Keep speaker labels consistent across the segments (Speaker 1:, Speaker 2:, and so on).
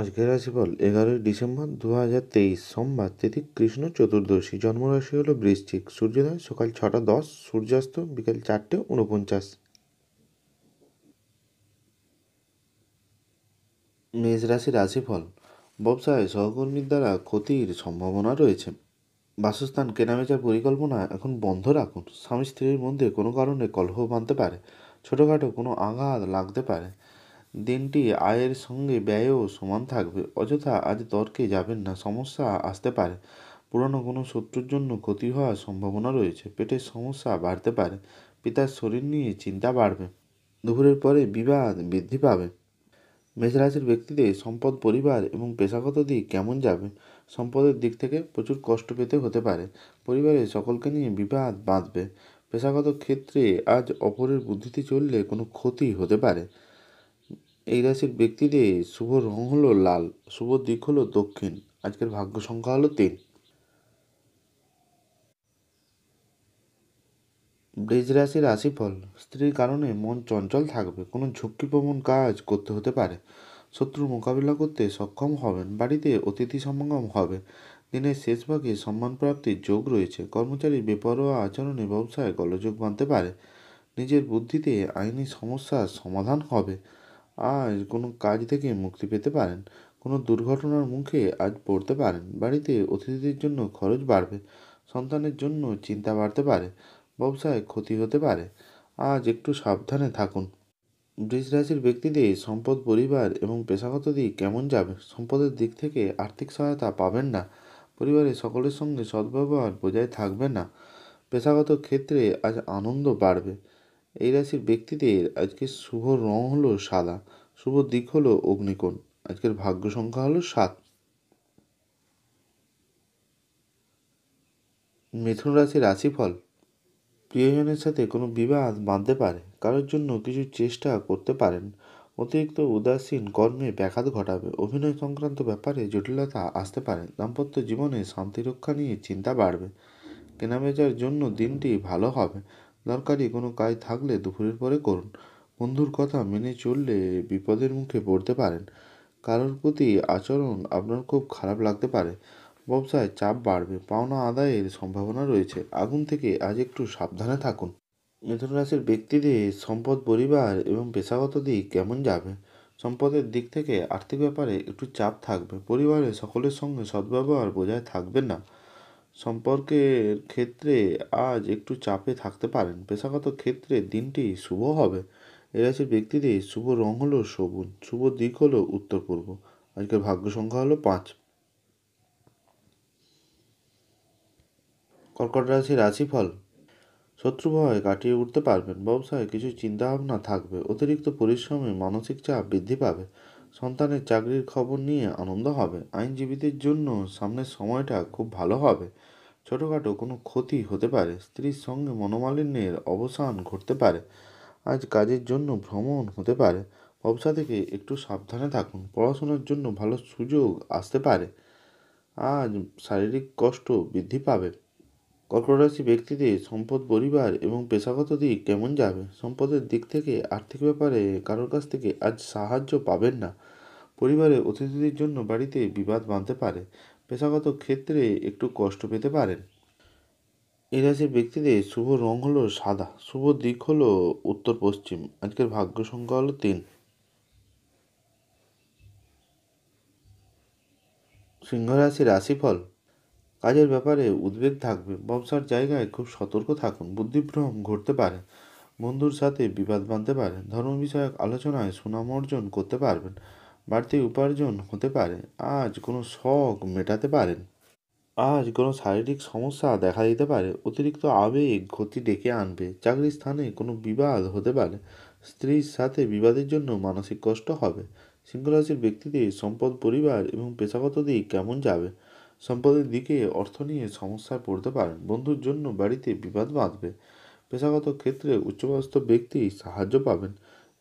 Speaker 1: আজকের রাশিফল এগারোই ডিসেম্বর দু হাজার তেইশ সোমবার তিথি কৃষ্ণ চতুর্দশী জন্মরাশি হল বৃশ্চিক সূর্যোদয় সকাল ছটা দশ সূর্যাস্ত বিকাল চারটে উনপঞ্চাশ মেষ রাশি রাশিফল ব্যবসায় সহকর্মীর দ্বারা ক্ষতির সম্ভাবনা রয়েছে বাসস্থান কেনাবেচার পরিকল্পনা এখন বন্ধ রাখুন স্বামী স্ত্রীর মধ্যে কোনো কারণে কলহ বাঁধতে পারে ছোটোখাটো কোনো আঘাত লাগতে পারে দিনটি আয়ের সঙ্গে ব্যয়ও সমান থাকবে অযথা আজ তর্কে যাবেন না সমস্যা আসতে পারে পুরনো কোনো শত্রুর জন্য ক্ষতি হওয়ার সম্ভাবনা রয়েছে পেটের সমস্যা বাড়তে পারে পিতার শরীর নিয়ে চিন্তা বাড়বে দুপুরের পরে বিবাদ বৃদ্ধি পাবে মেষরাশির ব্যক্তিদের সম্পদ পরিবার এবং পেশাগত দিক কেমন যাবে সম্পদের দিক থেকে প্রচুর কষ্ট পেতে হতে পারে পরিবারের সকলকে নিয়ে বিবাদ বাঁধবে পেশাগত ক্ষেত্রে আজ অপরের বুদ্ধিতে চললে কোনো ক্ষতি হতে পারে এই রাশির ব্যক্তিদের শুভ রং হলো লাল শুভ দিক হলো দক্ষিণ আজকের ভাগ্য সংখ্যা হলো তিন বৃজ রাশির রাশিফল স্ত্রীর কারণে মন চঞ্চল থাকবে কোনো ঝুঁকিপ্রবণ কাজ করতে হতে পারে শত্রু মোকাবিলা করতে সক্ষম হবেন বাড়িতে অতিথি সমাগম হবে দিনের শেষ ভাগে সম্মান প্রাপ্তির যোগ রয়েছে কর্মচারী বেপরোয়া আচরণে ব্যবসায় গলযোগ বাঁধতে পারে নিজের বুদ্ধিতে আইনি সমস্যার সমাধান হবে আজ কোনো কাজ থেকে মুক্তি পেতে পারেন কোনো দুর্ঘটনার মুখে আজ পড়তে পারেন বাড়িতে অতিথিদের জন্য খরচ বাড়বে সন্তানের জন্য চিন্তা বাড়তে পারে ব্যবসায় ক্ষতি হতে পারে আজ একটু সাবধানে থাকুন বৃষ রাশির ব্যক্তিদের সম্পদ পরিবার এবং পেশাগত দিক কেমন যাবে সম্পদের দিক থেকে আর্থিক সহায়তা পাবেন না পরিবারের সকলের সঙ্গে সদ্ব্যবহার বজায় থাকবে না পেশাগত ক্ষেত্রে আজ আনন্দ বাড়বে এই রাশির ব্যক্তিদের আজকের শুভ রং হলো সাদা শুভ দিক হলো অগ্নিকোণ আজকের ভাগ্য সংখ্যা হলো সাত মিথুন রাশির রাশিফল প্রিয়জনের সাথে কোনো বিবাদ বাঁধতে পারে কারোর জন্য কিছু চেষ্টা করতে পারেন অতিরিক্ত উদাসীন কর্মে ব্যাঘাত ঘটাবে অভিনয় সংক্রান্ত ব্যাপারে জটিলতা আসতে পারে দাম্পত্য জীবনে শান্তিরক্ষা নিয়ে চিন্তা বাড়বে কেনাবেচার জন্য দিনটি ভালো হবে দরকারি কোনো কাজ থাকলে দুপুরের পরে করুন বন্ধুর কথা মেনে চললে বিপদের মুখে পড়তে পারেন কারোর প্রতি আচরণ আপনার খুব খারাপ লাগতে পারে ব্যবসায় চাপ বাড়বে পাওনা আদায়ের সম্ভাবনা রয়েছে আগুন থেকে আজ একটু সাবধানে থাকুন মিথুন রাশির ব্যক্তিদের সম্পদ পরিবার এবং পেশাগত দিক কেমন যাবে সম্পদের দিক থেকে আর্থিক ব্যাপারে একটু চাপ থাকবে পরিবারে সকলের সঙ্গে সদ্ব্যবহার বজায় থাকবে না সম্পর্কের ক্ষেত্রে আজ একটু চাপে থাকতে পারেন পেশাগত ক্ষেত্রে দিনটি শুভ হবে এ রাশির ব্যক্তিদের শুভ রং হলো সবুজ শুভ দিক হলো উত্তর পূর্ব আজকের ভাগ্য সংখ্যা হলো পাঁচ কর্কট রাশি রাশিফল শত্রুভয় কাটিয়ে উঠতে পারবেন ব্যবসায় কিছু চিন্তাভাবনা থাকবে অতিরিক্ত পরিশ্রমে মানসিক চাপ বৃদ্ধি পাবে সন্তানের চাকরির খবর নিয়ে আনন্দ হবে আইনজীবীদের জন্য সামনের সময়টা খুব ভালো হবে ছোটোখাটো কোনো ক্ষতি হতে পারে স্ত্রীর সঙ্গে মনোমালিন্যের অবসান ঘটতে পারে আজ কাজের জন্য ভ্রমণ হতে পারে ব্যবসা থেকে একটু সাবধানে থাকুন পড়াশোনার জন্য ভালো সুযোগ আসতে পারে আজ শারীরিক কষ্ট বৃদ্ধি পাবে কর্কট ব্যক্তিদের সম্পদ পরিবার এবং পেশাগত দিক কেমন যাবে সম্পদের দিক থেকে আর্থিক ব্যাপারে কারোর কাছ থেকে আজ সাহায্য পাবেন না পরিবারে অতিথিদের জন্য বাড়িতে বিবাদ বাঁধতে পারে পেশাগত ক্ষেত্রে একটু কষ্ট পেতে পারেন এই রাশির ব্যক্তিদের শুভ রং হলো সাদা শুভ দিক হলো উত্তর পশ্চিম আজকের ভাগ্য সংখ্যা হলো তিন সিংহ রাশি রাশিফল কাজের ব্যাপারে উদ্বেগ থাকবে ব্যবসার জায়গায় খুব সতর্ক থাকুন বুদ্ধিভ্রম ঘটতে পারে বন্ধুর সাথে বিবাদ বাঁধতে পারেন ধর্ম বিষয়ক আলোচনায় সুনাম অর্জন করতে পারবেন বাড়তি উপার্জন হতে পারে আজ কোনো শখ মেটাতে পারেন আজ কোনো শারীরিক সমস্যা দেখা দিতে পারে অতিরিক্ত আবেগ ক্ষতি ডেকে আনবে চাকরির স্থানে কোনো বিবাদ হতে পারে স্ত্রীর সাথে বিবাদের জন্য মানসিক কষ্ট হবে সিংহরাশির ব্যক্তিদের সম্পদ পরিবার এবং পেশাগত দিক কেমন যাবে সম্পদের দিকে অর্থ নিয়ে সমস্যায় পড়তে পারেন বন্ধুর জন্য বাড়িতে বিবাদ বাঁধবে পেশাগত ক্ষেত্রে উচ্চপদস্থ ব্যক্তি সাহায্য পাবেন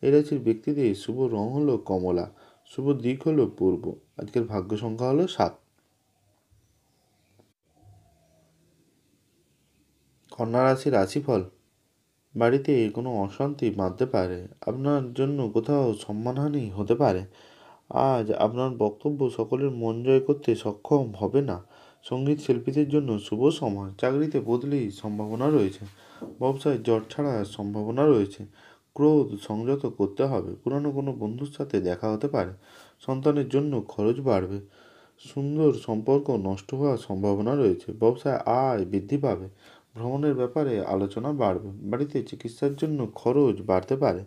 Speaker 1: এ রাশির ব্যক্তিদের শুভ রং হলো কমলা শুভ দিক হলো পূর্ব আজকের ভাগ্য সংখ্যা হলো সাত কন্যা রাশি রাশিফল বাড়িতে কোনো অশান্তি বাঁধতে পারে আপনার জন্য কোথাও সম্মানহানি হতে পারে আজ আপনার বক্তব্য সকলের মন জয় করতে সক্ষম হবে না সঙ্গীত শিল্পীদের জন্য শুভ সময় চাকরিতে বদলি সম্ভাবনা রয়েছে ব্যবসায় জট ছাড়া সম্ভাবনা রয়েছে ক্রোধ সংযত করতে হবে পুরনো কোনো বন্ধুর সাথে দেখা হতে পারে সন্তানের জন্য খরচ বাড়বে সুন্দর সম্পর্ক নষ্ট হওয়ার সম্ভাবনা রয়েছে ব্যবসায় আয় বৃদ্ধি পাবে ভ্রমণের ব্যাপারে আলোচনা বাড়বে বাড়িতে চিকিৎসার জন্য খরচ বাড়তে পারে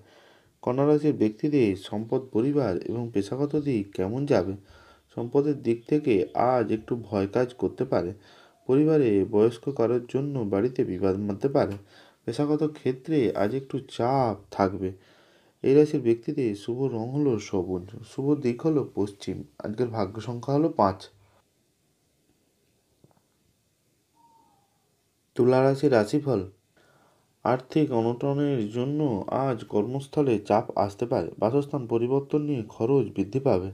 Speaker 1: কন্যারাশির ব্যক্তিদের সম্পদ পরিবার এবং পেশাগত দিক কেমন যাবে সম্পদের দিক থেকে আজ একটু ভয় কাজ করতে পারে পরিবারে বয়স্ক কারোর জন্য বাড়িতে বিবাদ মানতে পারে পেশাগত ক্ষেত্রে আজ একটু চাপ থাকবে এই রাশির ব্যক্তিদের শুভ রং হলো সবুজ শুভ দিক হলো পশ্চিম আজকের ভাগ্য সংখ্যা হলো পাঁচ তুলা রাশি রাশিফল আর্থিক অনটনের জন্য আজ কর্মস্থলে চাপ আসতে পারে বাসস্থান পরিবর্তন নিয়ে খরচ বৃদ্ধি পাবে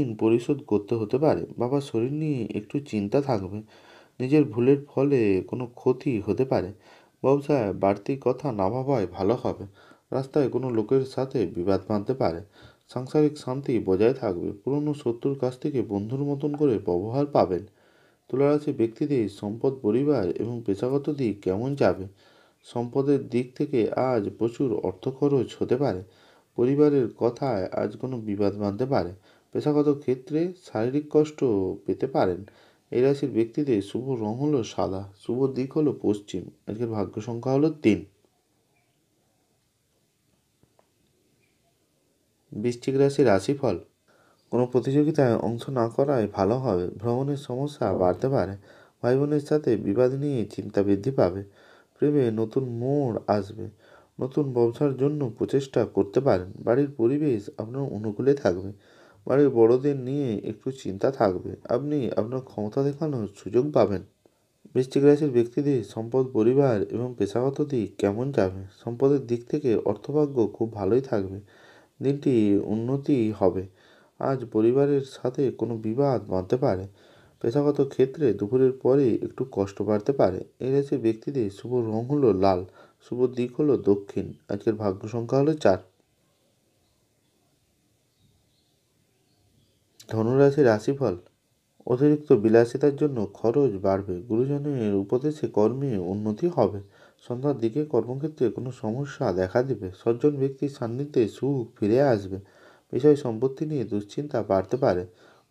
Speaker 1: ঋণ পরিশোধ করতে হতে পারে বাবার শরীর নিয়ে একটু চিন্তা থাকবে নিজের ভুলের ফলে কোনো ক্ষতি হতে পারে বাবু সাহেব বাড়তি কথা না ভাবাই ভালো হবে রাস্তায় কোনো লোকের সাথে বিবাদ বাঁধতে পারে সাংসারিক শান্তি বজায় থাকবে পুরনো শত্রুর কাছ থেকে বন্ধুর মতন করে ব্যবহার পাবেন তুলারাশি ব্যক্তিদের সম্পদ পরিবার এবং পেশাগত দিক কেমন যাবে সম্পদের দিক থেকে আজ প্রচুর অর্থ খরচ হতে পারে পরিবারের কথায় আজ কোনো বিবাদ বাঁধতে পারে পেশাগত ক্ষেত্রে শারীরিক কষ্ট পেতে পারেন এই রাশির ব্যক্তিদের শুভ রং হলো সাদা শুভ দিক হলো পশ্চিম আজকের ভাগ্য সংখ্যা হলো তিন বৃশ্চিক রাশি রাশিফল কোনো প্রতিযোগিতায় অংশ না করায় ভালো হবে ভ্রমণের সমস্যা বাড়তে পারে ভাই বোনের সাথে বিবাদ নিয়ে চিন্তা বৃদ্ধি পাবে প্রেমে নতুন মোড় আসবে নতুন ব্যবসার জন্য প্রচেষ্টা করতে পারেন বাড়ির পরিবেশ আপনার অনুকূলে থাকবে বাড়ির বড়দের নিয়ে একটু চিন্তা থাকবে আপনি আপনার ক্ষমতা দেখানোর সুযোগ পাবেন বৃষ্টিক রাশির ব্যক্তিদের সম্পদ পরিবার এবং পেশাগত দিক কেমন যাবে সম্পদের দিক থেকে অর্থভাগ্য খুব ভালোই থাকবে দিনটি উন্নতি হবে আজ পরিবারের সাথে কোনো বিবাদ বাঁধতে পারে পেশাগত ক্ষেত্রে দুপুরের পরে একটু কষ্ট বাড়তে পারে এই রাশির ব্যক্তিদের শুভ রং হলো লাল শুভ দিক হলো দক্ষিণ আজকের ভাগ্য সংখ্যা হলো চার ধনুরাশি রাশিফল অতিরিক্ত বিলাসিতার জন্য খরচ বাড়বে গুরুজনের উপদেশে কর্মে উন্নতি হবে সন্ধ্যার দিকে কর্মক্ষেত্রে কোনো সমস্যা দেখা দেবে সজ্জন ব্যক্তির সান্নিধ্যে সুখ ফিরে আসবে বিষয় সম্পত্তি নিয়ে দুশ্চিন্তা বাড়তে পারে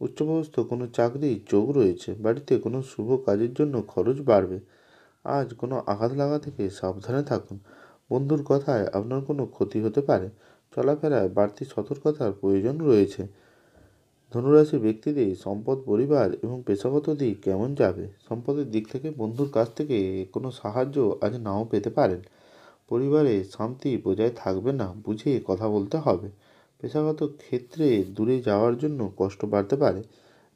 Speaker 1: উচ্চপদস্থ কোনো চাকরির যোগ রয়েছে বাড়িতে কোনো শুভ কাজের জন্য খরচ বাড়বে আজ কোনো আঘাত লাগা থেকে সাবধানে থাকুন বন্ধুর কথায় আপনার কোনো ক্ষতি হতে পারে চলাফেরায় বাড়তি সতর্কতার প্রয়োজন রয়েছে ধনুরাশির ব্যক্তিদের সম্পদ পরিবার এবং পেশাগত দিক কেমন যাবে সম্পদের দিক থেকে বন্ধুর কাছ থেকে কোনো সাহায্য আজ নাও পেতে পারেন পরিবারে শান্তি বজায় থাকবে না বুঝে কথা বলতে হবে পেশাগত ক্ষেত্রে দূরে যাওয়ার জন্য কষ্ট বাড়তে পারে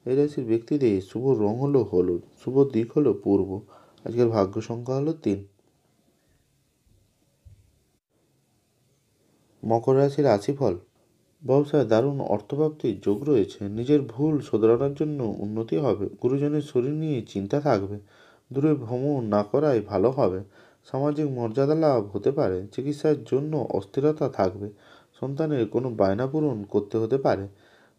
Speaker 1: এই রাশির ব্যক্তিদের শুভ রং হলো হলুদ শুভ দিক হলো পূর্ব আজকের ভাগ্য সংখ্যা হলো তিন মকর রাশির রাশিফল ব্যবসায় দারুণ অর্থপ্রাপ্তির যোগ রয়েছে নিজের ভুল শোধরানোর জন্য উন্নতি হবে গুরুজনের শরীর নিয়ে চিন্তা থাকবে দূরে ভ্রমণ না করাই ভালো হবে সামাজিক মর্যাদা লাভ হতে পারে চিকিৎসার জন্য অস্থিরতা থাকবে সন্তানের কোনো বায়না পূরণ করতে হতে পারে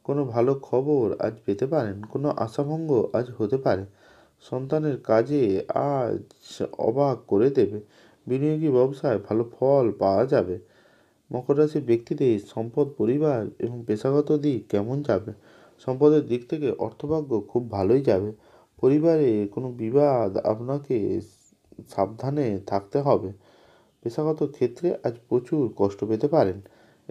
Speaker 1: কোনো ভালো খবর আজ পেতে পারেন কোনো আশাভঙ্গ আজ হতে পারে সন্তানের কাজে আজ অবাক করে দেবে বিনিয়োগী ব্যবসায় ভালো ফল পাওয়া যাবে মকর রাশির ব্যক্তিদের সম্পদ পরিবার এবং পেশাগত দিক কেমন যাবে সম্পদের দিক থেকে অর্থভাগ্য খুব ভালোই যাবে পরিবারে কোনো বিবাদ আপনাকে সাবধানে থাকতে হবে পেশাগত ক্ষেত্রে আজ প্রচুর কষ্ট পেতে পারেন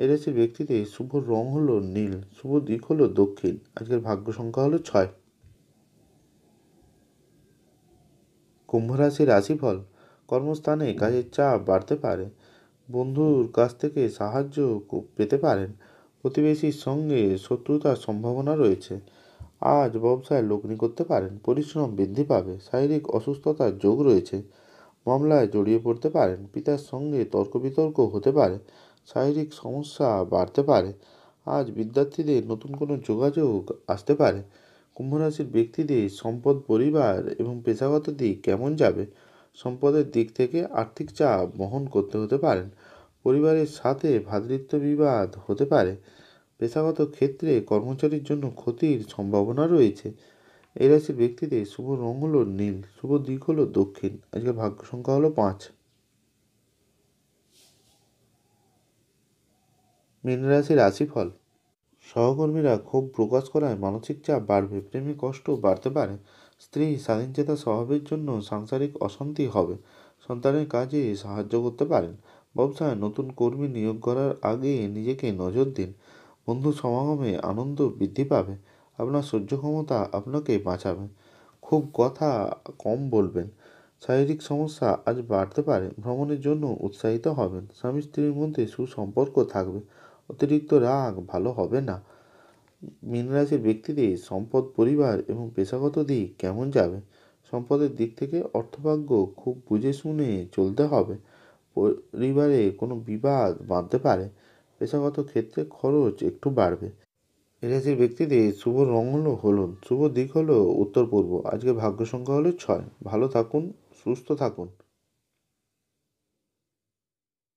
Speaker 1: রাশির ব্যক্তিতে শুভ রং হলো নীল শুভ দিক হলো দক্ষিণ আজকের ভাগ্য সংখ্যা হলো ছয় কুম্ভ রাশির রাশিফল কর্মস্থানে কাজের চাপ বাড়তে পারে বন্ধুর কাছ থেকে সাহায্য পেতে পারেন প্রতিবেশীর সঙ্গে শত্রুতার সম্ভাবনা রয়েছে আজ ব্যবসায় লগ্নি করতে পারেন পরিশ্রম বৃদ্ধি পাবে শারীরিক অসুস্থতার যোগ রয়েছে মামলায় জড়িয়ে পড়তে পারেন পিতার সঙ্গে তর্ক বিতর্ক হতে পারে শারীরিক সমস্যা বাড়তে পারে আজ বিদ্যার্থীদের নতুন কোনো যোগাযোগ আসতে পারে কুম্ভরাশির ব্যক্তিদের সম্পদ পরিবার এবং পেশাগত দিক কেমন যাবে সম্পদের দিক থেকে আর্থিক চাপ বহন করতে হতে পারেন পরিবারের সাথে ভাতৃত্ব বিবাদ হতে পারে পেশাগত ক্ষেত্রে কর্মচারীর জন্য ক্ষতির সম্ভাবনা রয়েছে এই রাশির ব্যক্তিদের শুভ রং হলো নীল শুভ দিক হলো দক্ষিণ আজকে ভাগ্য সংখ্যা হলো পাঁচ মীন রাশির রাশিফল সহকর্মীরা ক্ষোভ প্রকাশ করায় মানসিক চাপ বাড়বে প্রেমে কষ্ট বাড়তে পারে স্ত্রী স্বাধীনচেতা স্বভাবের জন্য সাংসারিক অশান্তি হবে সন্তানের কাজে সাহায্য করতে পারেন ব্যবসায় নতুন কর্মী নিয়োগ করার আগে নিজেকে নজর দিন বন্ধু সমাগমে আনন্দ বৃদ্ধি পাবে আপনার সহ্য ক্ষমতা আপনাকে বাঁচাবে খুব কথা কম বলবেন শারীরিক সমস্যা আজ বাড়তে পারে ভ্রমণের জন্য উৎসাহিত হবেন স্বামী স্ত্রীর মধ্যে সুসম্পর্ক থাকবে অতিরিক্ত রাগ ভালো হবে না মীন রাশির ব্যক্তিদের সম্পদ পরিবার এবং পেশাগত দিক কেমন যাবে সম্পদের দিক থেকে অর্থভাগ্য খুব বুঝে শুনে চলতে হবে পরিবারে কোনো বিবাদ বাঁধতে পারে পেশাগত ক্ষেত্রে খরচ একটু বাড়বে এরাজির ব্যক্তিদের শুভ রং হলো হলুদ শুভ দিক হলো উত্তর পূর্ব আজকে ভাগ্য সংখ্যা হলো ছয় ভালো থাকুন সুস্থ থাকুন